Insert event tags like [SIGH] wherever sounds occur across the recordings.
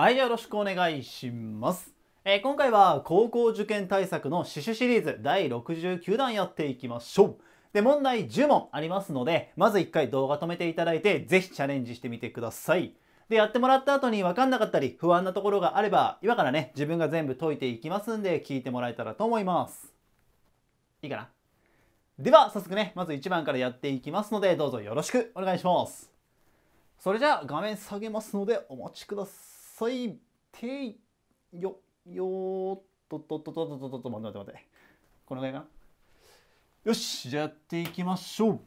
はい、よろしくお願いします。えー、今回は高校受験対策の刺繍シリーズ第69弾やっていきましょう。で、問題10問ありますので、まず1回動画止めていただいて、ぜひチャレンジしてみてください。で、やってもらった後に分かんなかったり、不安なところがあれば、今からね、自分が全部解いていきますんで、聞いてもらえたらと思います。いいかなでは、早速ね、まず1番からやっていきますので、どうぞよろしくお願いします。それじゃあ、画面下げますので、お待ちください。そいてよよっとっとっとっとっとっとと待って待ってこのぐらいかなよしじゃあやっていきましょう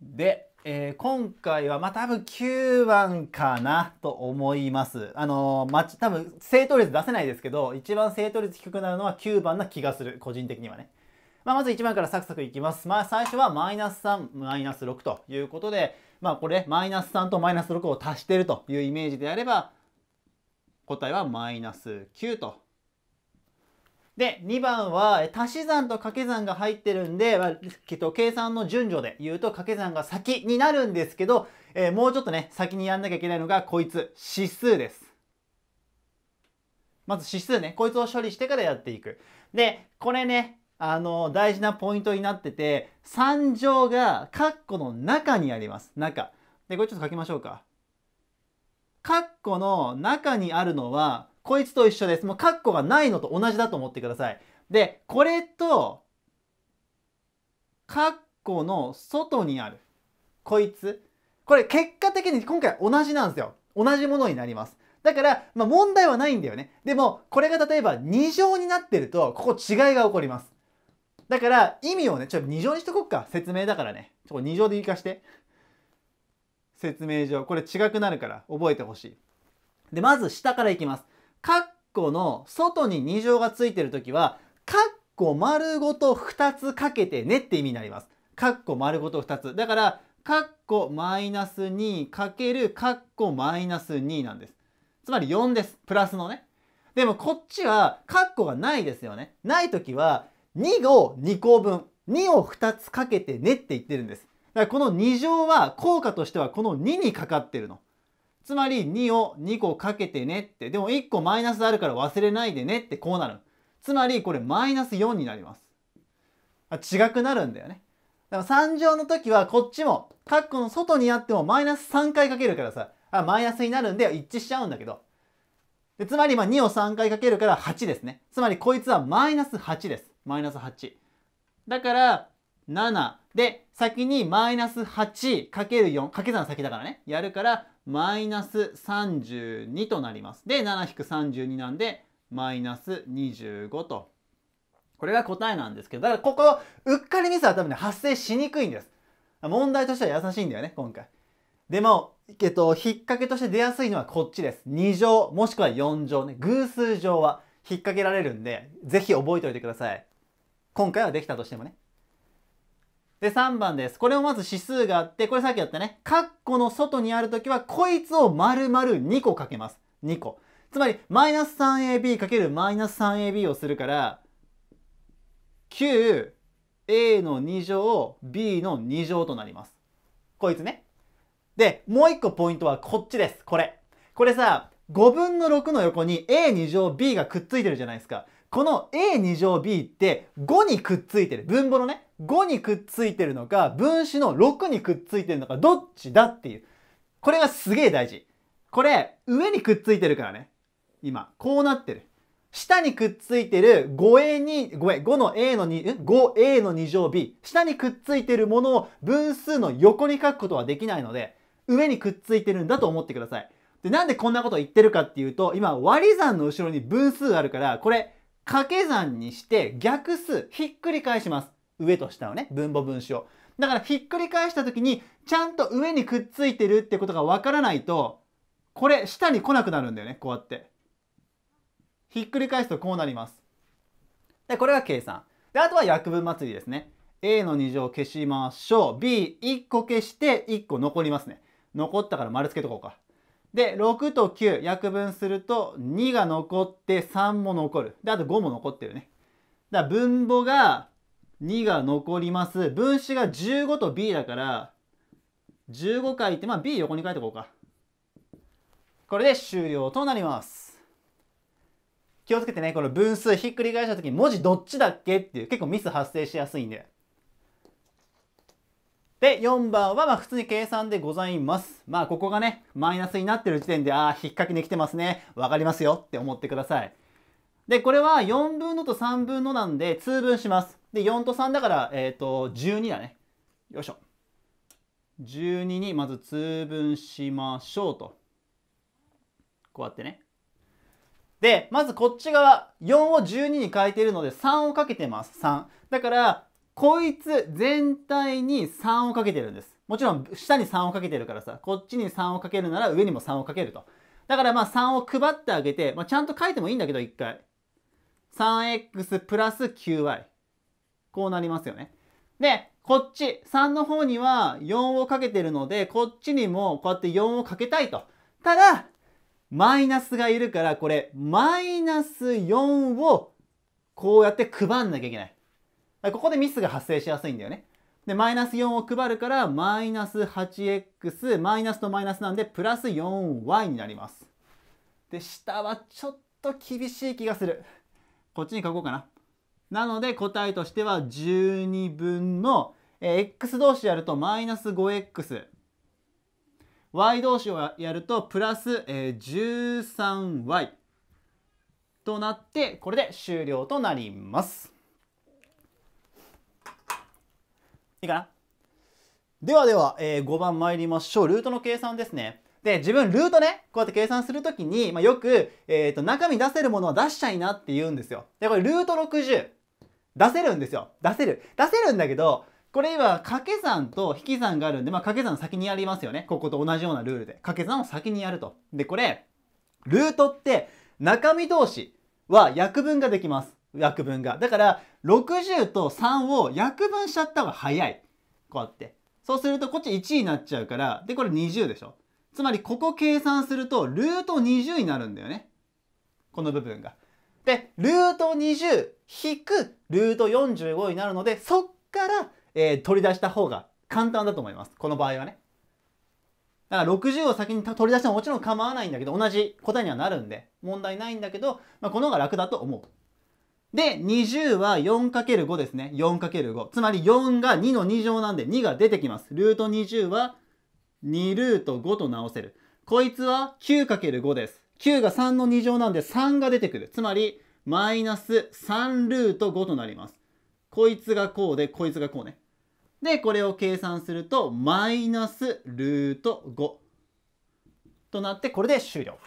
で、えー、今回はまあ多分9番かなと思いますあのー、ま多分正答率出せないですけど一番正答率低くなるのは9番な気がする個人的にはねまあ、まず1番からサクサクいきます。まあ、最初はマイナス3、マイナス6ということで、まあこれマイナス3とマイナス6を足してるというイメージであれば答えはマイナス9と。で2番は足し算と掛け算が入ってるんで、計算の順序で言うと掛け算が先になるんですけど、えー、もうちょっとね先にやんなきゃいけないのがこいつ指数です。まず指数ねこいつを処理してからやっていく。でこれねあの、大事なポイントになってて、3乗が括弧の中にあります。中。で、これちょっと書きましょうか。括弧の中にあるのは、こいつと一緒です。もう括弧がないのと同じだと思ってください。で、これと、括弧の外にある。こいつ。これ結果的に今回同じなんですよ。同じものになります。だから、まあ、問題はないんだよね。でも、これが例えば2乗になってると、ここ違いが起こります。だから意味をねちょっと2乗にしとこっか説明だからねちょっと2乗で言いかして説明上これ違くなるから覚えてほしいでまず下からいきますカッコの外に2乗がついてる時はカッコ丸ごと2つかけてねって意味になりますカッコ丸ごと2つだからカッコマイナス2かけるカッコマイナス2なんですつまり4ですプラスのねでもこっちはカッコがないですよねない時は2を2個分、2を2つかけてねって言ってるんです。だからこの2乗は効果としてはこの2にかかってるの。つまり2を2個かけてねって、でも1個マイナスあるから忘れないでねってこうなる。つまりこれマイナス4になります。違くなるんだよね。だから3乗の時はこっちも、カッコの外にあってもマイナス3回かけるからさ、あマイナスになるんで一致しちゃうんだけど。でつまりま2を3回かけるから8ですね。つまりこいつはマイナス8です。マイナス8。だから、7。で、先にマイナス 8×4、掛け算先だからね、やるから、マイナス32となります。で、7-32なんで、マイナス25と。これが答えなんですけど、だからここ、うっかりミスは多分ね、発生しにくいんです。問題としては優しいんだよね、今回。でも、えっと、引っ掛けとして出やすいのはこっちです。2乗、もしくは4乗ね。偶数乗は引っ掛けられるんで、ぜひ覚えておいてください。今回はできたとしてもね。で、3番です。これもまず指数があって、これさっきやったね。括弧の外にあるときは、こいつを丸々2個かけます。2個。つまり、マイナス 3ab かけるマイナス 3ab をするから、9a の2乗、b の2乗となります。こいつね。で、もう1個ポイントはこっちです。これ。これさ、5分の6の横に a2 乗 b がくっついてるじゃないですか。この A2 乗 B って5にくっついてる。分母のね、5にくっついてるのか、分子の6にくっついてるのか、どっちだっていう。これがすげえ大事。これ、上にくっついてるからね。今、こうなってる。下にくっついてる 5A に、5A、5の A の2、5A の2乗 B。下にくっついてるものを分数の横に書くことはできないので、上にくっついてるんだと思ってください。で、なんでこんなことを言ってるかっていうと、今、割り算の後ろに分数あるから、これ、掛け算にして逆数ひっくり返します。上と下をね、分母分子を。だからひっくり返した時にちゃんと上にくっついてるってことがわからないと、これ下に来なくなるんだよね、こうやって。ひっくり返すとこうなります。で、これが計算。で、あとは約分祭りですね。A の2乗消しましょう。B1 個消して1個残りますね。残ったから丸つけとこうか。で、6と9、約分すると、2が残って、3も残る。で、あと5も残ってるね。だから分母が2が残ります。分子が15と B だから、15回って、まあ B 横に書いておこうか。これで終了となります。気をつけてね、この分数ひっくり返した時に文字どっちだっけっていう結構ミス発生しやすいんで。で、4番はまあ普通に計算でございます。まあここがね、マイナスになってる時点で、ああ、引っ掛けに来てますね。わかりますよって思ってください。で、これは4分のと3分のなんで、通分します。で、4と3だから、えっ、ー、と、12だね。よいしょ。12にまず通分しましょうと。こうやってね。で、まずこっち側、4を12に変えているので3をかけてます、3。だから、こいつ全体に3をかけてるんです。もちろん下に3をかけてるからさ、こっちに3をかけるなら上にも3をかけると。だからまあ3を配ってあげて、まあ、ちゃんと書いてもいいんだけど一回。3x プラス 9y。こうなりますよね。で、こっち、3の方には4をかけてるので、こっちにもこうやって4をかけたいと。ただ、マイナスがいるから、これ、マイナス4をこうやって配んなきゃいけない。ここでミスが発生しやすいんだよね。で、マイナス4を配るから、マイナス 8x、マイナスとマイナスなんで、プラス 4y になります。で、下はちょっと厳しい気がする。こっちに書こうかな。なので、答えとしては12分の、えー、x 同士やるとマイナス 5x。y 同士をやるとプラス、えー、13y となってこれで終了となります。いいかなではでは、えー、5番参りましょう。ルートの計算ですね。で、自分ルートね、こうやって計算するときに、まあ、よく、えっ、ー、と、中身出せるものは出しちゃいなって言うんですよ。で、これルート60、出せるんですよ。出せる。出せるんだけど、これ今、掛け算と引き算があるんで、まあ、掛け算先にやりますよね。ここと同じようなルールで。掛け算を先にやると。で、これ、ルートって、中身同士は約分ができます。約分が。だから、60と3を約分しちゃった方が早い。こうやって。そうするとこっち1になっちゃうから、で、これ20でしょ。つまりここ計算すると、ルート20になるんだよね。この部分が。で、ルート20引くルート45になるので、そっから、えー、取り出した方が簡単だと思います。この場合はね。だから60を先に取り出してももちろん構わないんだけど、同じ答えにはなるんで、問題ないんだけど、まあ、この方が楽だと思う。で、20は 4×5 ですね。4×5。つまり4が2の2乗なんで2が出てきます。ルート20は2ルート5と直せる。こいつは 9×5 です。9が3の2乗なんで3が出てくる。つまり、マイナス3ルート5となります。こいつがこうで、こいつがこうね。で、これを計算すると、マイナスルート5となって、これで終了。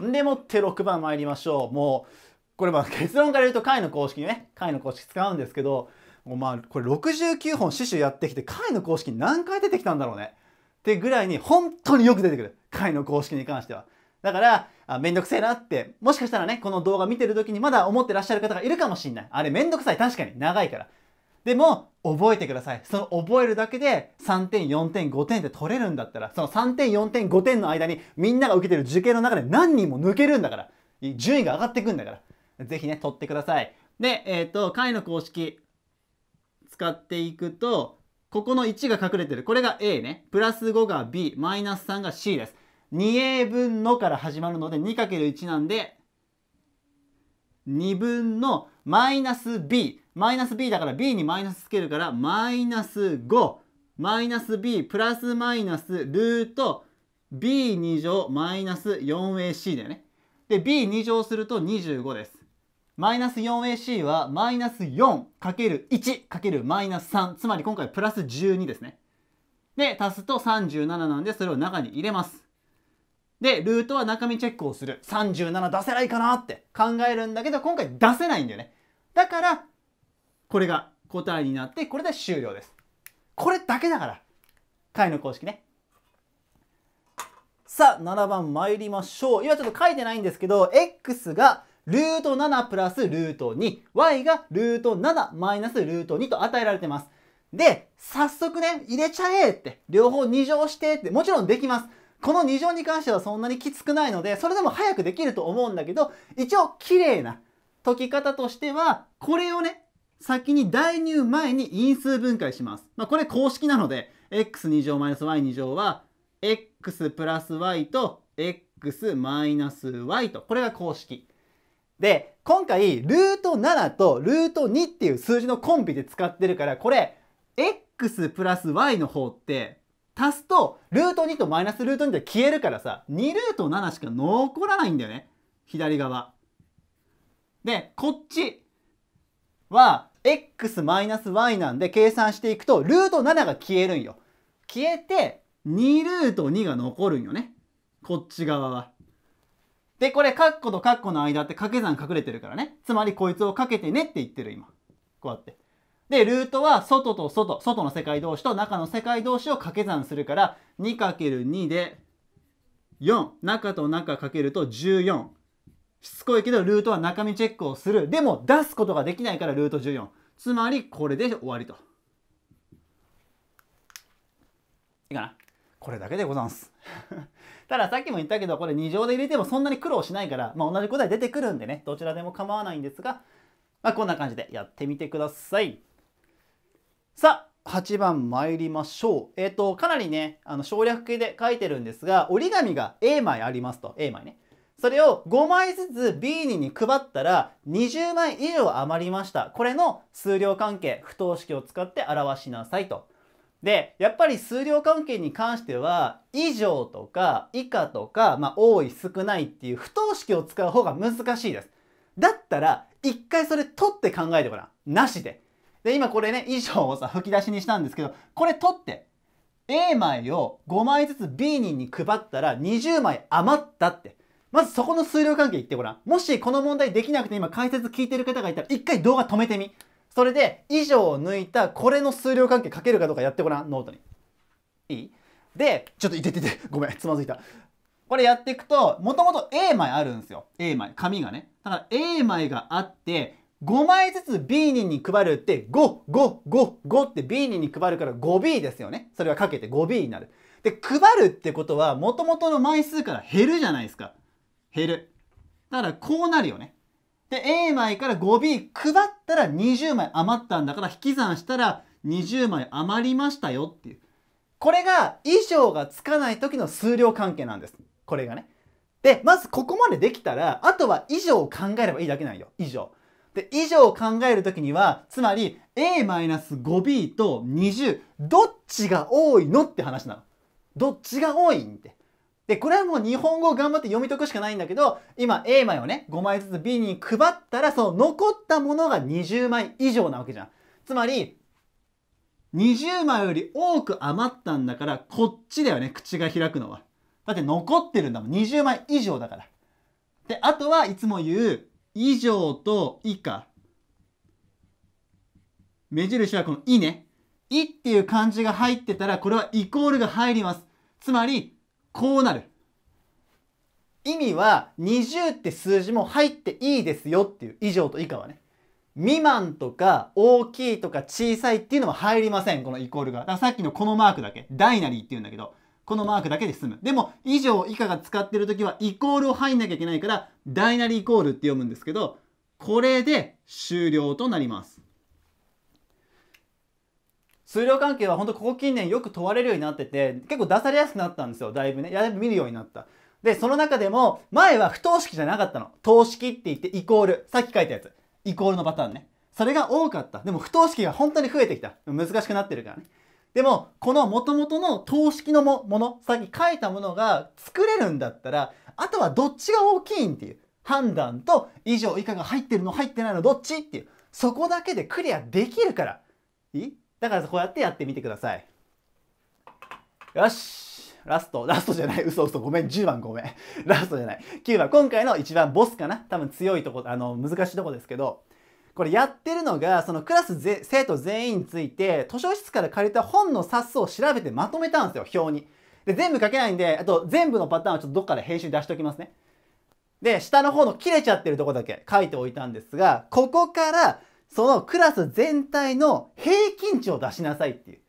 でもって6番参りましょう。もう、これまあ結論から言うと解の公式ね、解の公式使うんですけど、もうまあこれ69本死守やってきて解の公式何回出てきたんだろうね。ってぐらいに本当によく出てくる。解の公式に関しては。だから、あめんどくせえなって、もしかしたらね、この動画見てる時にまだ思ってらっしゃる方がいるかもしんない。あれめんどくさい。確かに。長いから。でも、覚えてください。その覚えるだけで3点、4点、5点って取れるんだったら、その3点、4点、5点の間にみんなが受けてる受験の中で何人も抜けるんだから、順位が上がってくんだから、ぜひね、取ってください。で、えっ、ー、と、解の公式使っていくと、ここの1が隠れてる。これが A ね。プラス5が B、マイナス3が C です。2A 分のから始まるので 2×1 なんで2分のマイナス b。マイナス b だから b にマイナスつけるから、マイナス5。マイナス b プラスマイナスルート b2 乗マイナス 4ac だよね。で、b2 乗すると25です。マイナス 4ac はマイナス 4×1× マイナス3。つまり今回プラス12ですね。で、足すと37なんで、それを中に入れます。で、ルートは中身チェックをする。37出せないかなって考えるんだけど、今回出せないんだよね。だから、これが答えになって、これで終了です。これだけだから。解の公式ね。さあ、7番参りましょう。今ちょっと書いてないんですけど、x がルート7プラスルート2、y がルート7マイナスルート2と与えられてます。で、早速ね、入れちゃえって、両方2乗してって、もちろんできます。この2乗に関してはそんなにきつくないので、それでも早くできると思うんだけど、一応綺麗な、解き方としては、これをね、先に代入前に因数分解します。まあ、これ公式なので、x2 乗 -y2 乗は、x プラス y と x マイナス y と、これが公式。で、今回、ルート7とルート2っていう数字のコンビで使ってるから、これ、x プラス y の方って、足すと、ルート2とマイナスルート2で消えるからさ、2ルート7しか残らないんだよね。左側。で、こっちは x-y なんで計算していくと、ルート7が消えるんよ。消えて、2ルート2が残るんよね。こっち側は。で、これ、カッコとカッコの間って掛け算隠れてるからね。つまり、こいつをかけてねって言ってる、今。こうやって。で、ルートは外と外、外の世界同士と中の世界同士を掛け算するから、2×2 で4、中と中かけると14。しつこいけどルートは中身チェックをする。でも出すことができないからルート14。つまりこれで終わりと。いいかなこれだけでございます。[LAUGHS] たださっきも言ったけど、これ2乗で入れてもそんなに苦労しないから、まあ、同じ答え出てくるんでね、どちらでも構わないんですが、まあ、こんな感じでやってみてください。さあ、8番参りましょう。えっ、ー、と、かなりね、あの省略形で書いてるんですが、折り紙が A 枚ありますと。A 枚ね。それを5枚ずつビーニに配ったら20枚以上余りました。これの数量関係、不等式を使って表しなさいと。で、やっぱり数量関係に関しては、以上とか以下とか、まあ、多い少ないっていう不等式を使う方が難しいです。だったら、一回それ取って考えてごらん。なしで。で、今これね、以上をさ、吹き出しにしたんですけど、これ取って、A 枚を5枚ずつ B 人に配ったら20枚余ったって。まずそこの数量関係言ってごらん。もしこの問題できなくて今解説聞いてる方がいたら一回動画止めてみ。それで以上を抜いたこれの数量関係書けるかどうかやってごらん、ノートに。いいで、ちょっといててて、ごめん、つまずいた。これやっていくと、もともと A 枚あるんですよ。A 枚、紙がね。だから A 枚があって、5枚ずつ B 人に配るって5、5、5、5って B 人に配るから 5B ですよね。それはかけて 5B になる。で、配るってことは、もともとの枚数から減るじゃないですか。減る。だからこうなるよね。で、A 枚から 5B 配ったら20枚余ったんだから引き算したら20枚余りましたよっていう。これが以上がつかない時の数量関係なんです。これがね。で、まずここまでできたら、あとは以上を考えればいいだけなんよ。以上。で、以上を考える時には、つまり A-5B と20、どっちが多いのって話なの。どっちが多いんって。で、これはもう日本語を頑張って読み解くしかないんだけど、今 A 枚をね、5枚ずつ B に配ったら、その残ったものが20枚以上なわけじゃん。つまり、20枚より多く余ったんだから、こっちだよね、口が開くのは。だって残ってるんだもん。20枚以上だから。で、あとはいつも言う、以上と以下。目印はこのいね。いっていう漢字が入ってたら、これはイコールが入ります。つまり、こうなる。意味は20って数字も入っていいですよっていう以上と以下はね。未満とか大きいとか小さいっていうのは入りません。このイコールが。ださっきのこのマークだけ。ダイナリーっていうんだけど、このマークだけで済む。でも、以上以下が使ってる時はイコールを入んなきゃいけないから、ダイナリーイコールって読むんですけど、これで終了となります。数量関係は本当ここ近年よく問われるようになってて、結構出されやすくなったんですよ、だいぶね。だいぶ見るようになった。で、その中でも、前は不等式じゃなかったの。等式って言って、イコール。さっき書いたやつ。イコールのパターンね。それが多かった。でも不等式が本当に増えてきた。難しくなってるからね。でも、この元々の等式のもの、さっき書いたものが作れるんだったら、あとはどっちが大きいんっていう判断と、以上以下が入ってるの入ってないのどっちっていう、そこだけでクリアできるから。いいだからこうやってやってみてください。よしラスト、ラストじゃない、嘘嘘、ごめん、10番ごめん。ラストじゃない。9番、今回の一番ボスかな多分強いとこ、あの、難しいとこですけど、これやってるのが、そのクラスぜ生徒全員について、図書室から借りた本の冊数を調べてまとめたんですよ、表に。で、全部書けないんで、あと全部のパターンはちょっとどっかで編集出しておきますね。で、下の方の切れちゃってるとこだけ書いておいたんですが、ここからそのクラス全体の平均値を出しなさいっていう。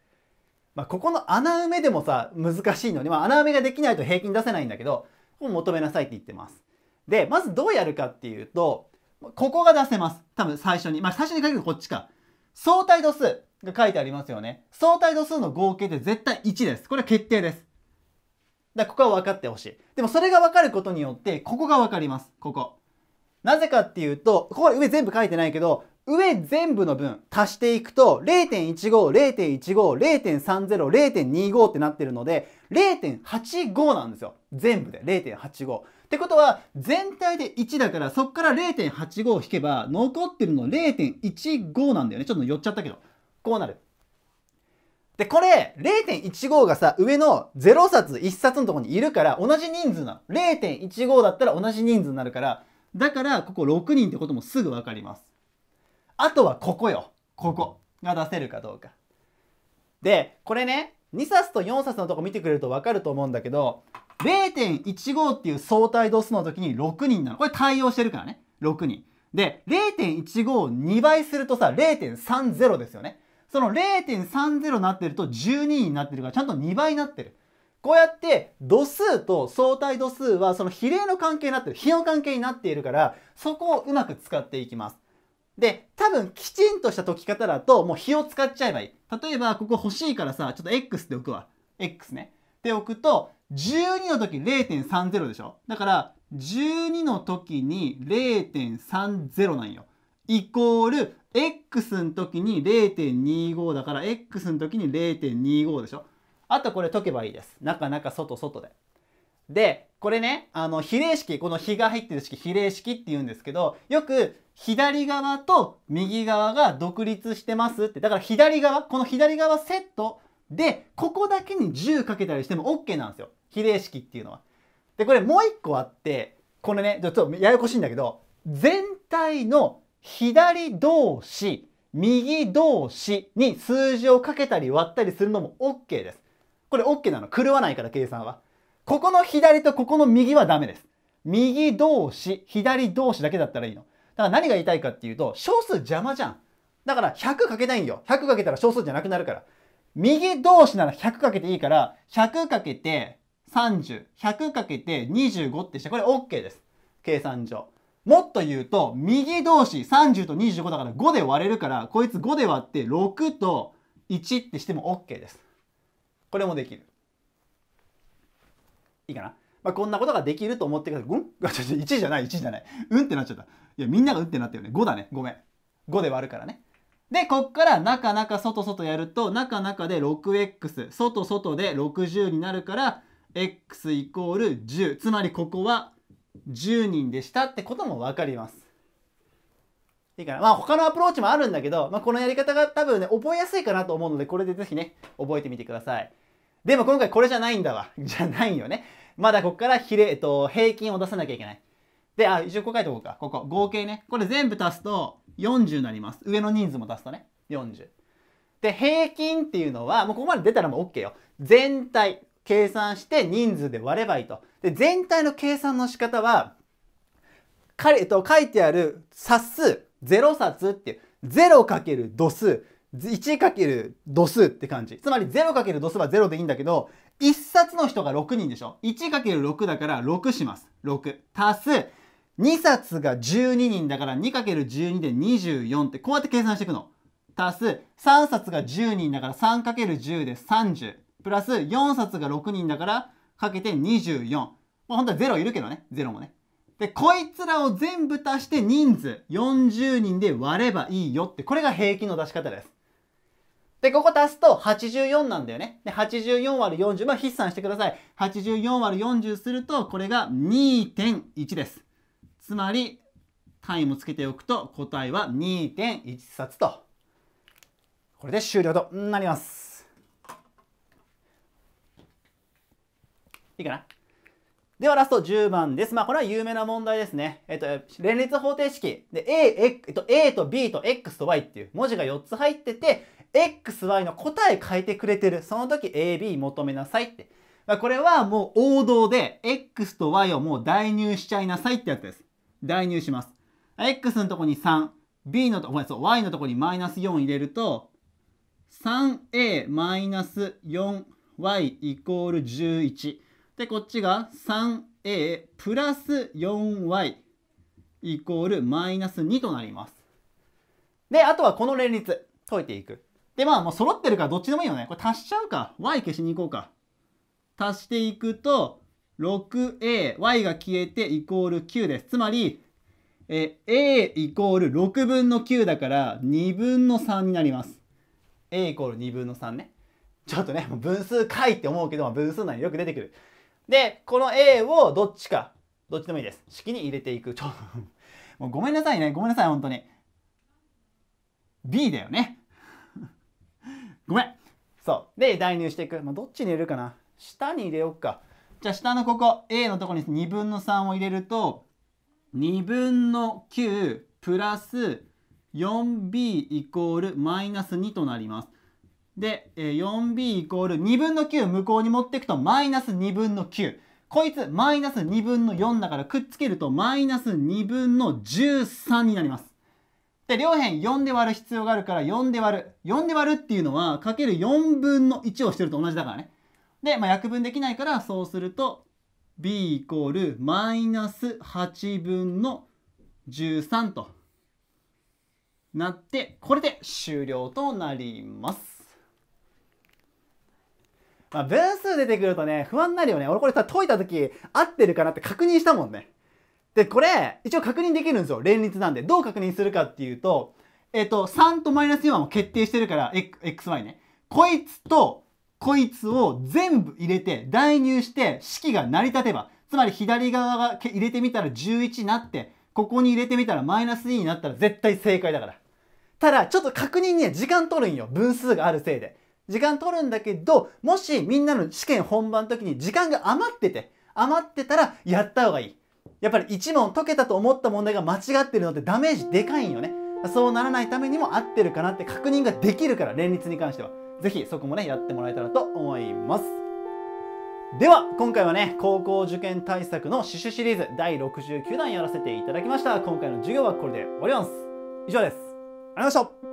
まあ、ここの穴埋めでもさ、難しいのに、まあ、穴埋めができないと平均出せないんだけど、を求めなさいって言ってます。で、まずどうやるかっていうと、ここが出せます。多分最初に。まあ、最初に書くこっちか。相対度数が書いてありますよね。相対度数の合計で絶対1です。これは決定です。だここは分かってほしい。でもそれが分かることによって、ここが分かります。ここ。なぜかっていうと、ここは上全部書いてないけど、上全部の分足していくと0.15、0.15、0.30、0.25ってなってるので0.85なんですよ。全部で0.85。ってことは全体で1だからそっから0.85を引けば残ってるの0.15なんだよね。ちょっと寄っちゃったけど。こうなる。で、これ、0.15がさ、上の0冊、1冊のとこにいるから、同じ人数なの。0.15だったら同じ人数になるから、だから、ここ6人ってこともすぐ分かります。あとはここよ。ここが出せるかどうか。で、これね、2冊と4冊のとこ見てくれると分かると思うんだけど、0.15っていう相対度数の時に6人なの。これ対応してるからね。6人。で、0.15を2倍するとさ、0.30ですよね。その0.30になってると12になってるから、ちゃんと2倍になってる。こうやって度数と相対度数はその比例の関係になってる、比の関係になっているから、そこをうまく使っていきます。で、多分きちんとした解き方だと、もう比を使っちゃえばいい。例えば、ここ欲しいからさ、ちょっと X って置くわ。X ね。って置くと、12の時0.30でしょだから、12の時に0.30なんよ。イコール、X の時に0.25だから、X の時に0.25でしょあとこれ解けばいいです。中中外外で。で、これね、あの、比例式、この比が入ってる式、比例式って言うんですけど、よく左側と右側が独立してますって、だから左側、この左側セットで、ここだけに10かけたりしても OK なんですよ。比例式っていうのは。で、これもう一個あって、これね、ちょっとややこしいんだけど、全体の左同士、右同士に数字をかけたり割ったりするのも OK です。これ OK なの。狂わないから計算は。ここの左とここの右はダメです。右同士、左同士だけだったらいいの。だから何が言いたいかっていうと、小数邪魔じゃん。だから100かけないんよ。100かけたら小数じゃなくなるから。右同士なら100かけていいから、100かけて30、100かけて25ってして、これ OK です。計算上。もっと言うと、右同士30と25だから5で割れるから、こいつ5で割って6と1ってしても OK です。これもできる。いいかな。まあ、こんなことができると思ってください。うん ?1 [LAUGHS] じゃない、1じゃない。うんってなっちゃった。いや、みんながうんってなったよね。5だね。ごめん。5で割るからね。で、こっから中中外外やると、中中で 6x、外外で60になるから、x イコール10。つまりここは10人でしたってことも分かります。いいかな。まあ他のアプローチもあるんだけど、まあ、このやり方が多分ね、覚えやすいかなと思うので、これで是非ね、覚えてみてください。でも今回これじゃないんだわ。じゃないよね。まだここから比例、えっと、平均を出さなきゃいけない。で、あ、一応ここ書いておこうか。ここ、合計ね。これ全部足すと40になります。上の人数も足すとね、40。で、平均っていうのは、もうここまで出たらもう OK よ。全体、計算して人数で割ればいいと。で、全体の計算の仕方は、かえっと、書いてある冊数、0冊っていう、0× 度数、1× 度数って感じ。つまり 0× 度数は0でいいんだけど、1冊の人が6人でしょ 1×6 だから6します6足す2冊が12人だから 2×12 で24ってこうやって計算していくの足す3冊が10人だから 3×10 で30プラス4冊が6人だからかけて24まあ本当は0いるけどね0もねでこいつらを全部足して人数40人で割ればいいよってこれが平均の出し方ですで、ここ足すと84なんだよね。で、84割る40、まあ筆算してください。84割る40すると、これが2.1です。つまり、単位もつけておくと、答えは2.1冊と。これで終了となります。いいかなではラスト10番です。まあこれは有名な問題ですね。えっと、連立方程式。で、A、えっと、A と B と X と Y っていう文字が4つ入ってて、XY の答え書いてくれてる。その時 AB 求めなさいって。まあこれはもう王道で、X と Y をもう代入しちゃいなさいってやつです。代入します。X のとこに3、B のとこ、ごめん、そう、Y のとこにマイナス4入れると、3A マイナス 4Y イコール11。で、こっちが 3a プラス 4y イコールマイナス2となります。で、あとはこの連立解いていく。で、まあもう揃ってるからどっちでもいいよね。これ足しちゃうか。y 消しに行こうか。足していくと、6a、y が消えてイコール9です。つまり、え a イコール6分の9だから2分の3になります。a イコール2分の3ね。ちょっとね、分数解って思うけど、分数内によく出てくる。で、この A をどっちか、どっちでもいいです。式に入れていく。ちょ [LAUGHS] もうごめんなさいね。ごめんなさい、本当に。B だよね。[LAUGHS] ごめん。そう。で、代入していく。まあ、どっちに入れるかな。下に入れようか。じゃあ、下のここ、A のとこに2分の3を入れると、2分の9プラス 4b イコールマイナス2となります。で、4b イコール2分の9向こうに持っていくとマイナス2分の9。こいつマイナス2分の4だからくっつけるとマイナス2分の13になります。で、両辺4で割る必要があるから4で割る。4で割るっていうのはかける4分の1をしてると同じだからね。で、まあ、約分できないからそうすると b イコールマイナス8分の13となって、これで終了となります。まあ、分数出てくるとね、不安になるよね。俺これさ、解いた時、合ってるかなって確認したもんね。で、これ、一応確認できるんですよ。連立なんで。どう確認するかっていうと、えっ、と、3とマイナス4はもう決定してるから、xy ね。こいつと、こいつを全部入れて、代入して、式が成り立てば、つまり左側が入れてみたら11になって、ここに入れてみたらマイナス2になったら絶対正解だから。ただ、ちょっと確認には時間取るんよ。分数があるせいで。時間取るんだけど、もしみんなの試験本番の時に時間が余ってて、余ってたらやった方がいい。やっぱり1問解けたと思った問題が間違ってるのってダメージでかいんよね。そうならないためにも合ってるかなって確認ができるから、連立に関しては。ぜひそこもね、やってもらえたらと思います。では、今回はね、高校受験対策の趣旨、シリーズ第69弾やらせていただきました。今回の授業はこれで終わります。以上です。ありがとうございました。